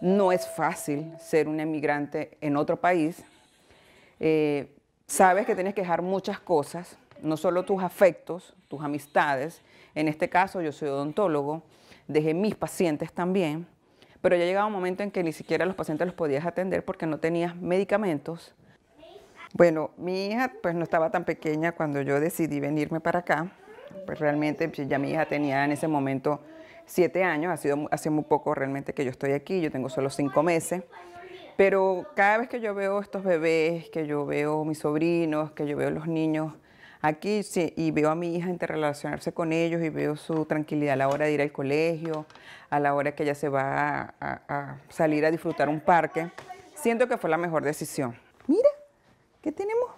No es fácil ser un emigrante en otro país. Eh, sabes que tienes que dejar muchas cosas, no solo tus afectos, tus amistades. En este caso yo soy odontólogo, dejé mis pacientes también, pero ya llegaba un momento en que ni siquiera los pacientes los podías atender porque no tenías medicamentos. Bueno, mi hija pues no estaba tan pequeña cuando yo decidí venirme para acá. Pues realmente pues, ya mi hija tenía en ese momento siete años, ha sido hace muy poco realmente que yo estoy aquí, yo tengo solo cinco meses, pero cada vez que yo veo estos bebés, que yo veo mis sobrinos, que yo veo los niños aquí y veo a mi hija interrelacionarse con ellos y veo su tranquilidad a la hora de ir al colegio, a la hora que ella se va a salir a disfrutar un parque, siento que fue la mejor decisión. Mira, ¿qué tenemos?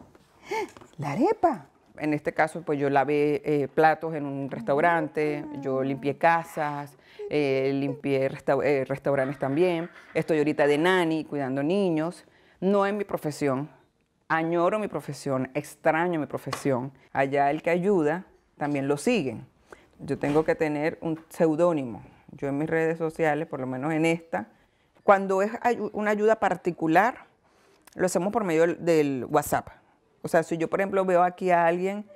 ¡Ah! La arepa en este caso, pues yo lavé eh, platos en un restaurante, yo limpié casas, eh, limpié eh, restaurantes también. Estoy ahorita de nani, cuidando niños. No es mi profesión. Añoro mi profesión, extraño mi profesión. Allá el que ayuda también lo siguen. Yo tengo que tener un seudónimo. Yo en mis redes sociales, por lo menos en esta, cuando es una ayuda particular, lo hacemos por medio del WhatsApp o sea, si yo, por ejemplo, veo aquí a alguien,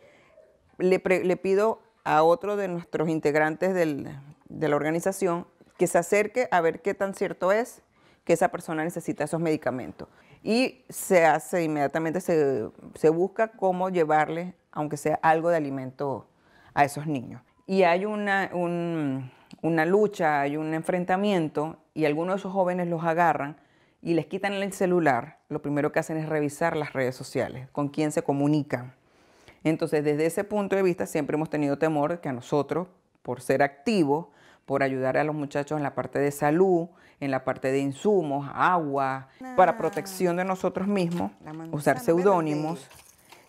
le, pido a otro de nuestros integrantes de la organización que se acerque a ver qué tan cierto es que esa persona necesita esos medicamentos. Y se hace inmediatamente, se, busca cómo llevarle, aunque sea algo de alimento, a esos niños. Y hay una, una lucha, hay un enfrentamiento y algunos de esos jóvenes los agarran y les quitan el celular, lo primero que hacen es revisar las redes sociales, con quién se comunican. Entonces, desde ese punto de vista, siempre hemos tenido temor que a nosotros, por ser activos, por ayudar a los muchachos en la parte de salud, en la parte de insumos, agua, para protección de nosotros mismos, usar seudónimos.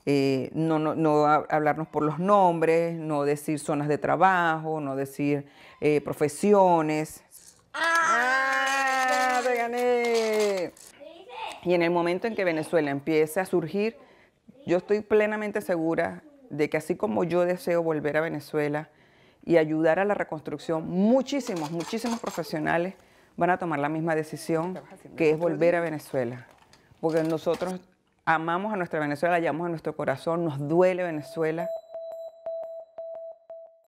Eh, no, no, hablarnos por los nombres, no decir zonas de trabajo, no decir eh, profesiones. ¡Ah! ¡Ah! Y en el momento en que Venezuela empiece a surgir, yo estoy plenamente segura de que así como yo deseo volver a Venezuela y ayudar a la reconstrucción, muchísimos, muchísimos profesionales van a tomar la misma decisión que es volver a Venezuela. Porque nosotros amamos a nuestra Venezuela, la a nuestro corazón, nos duele Venezuela.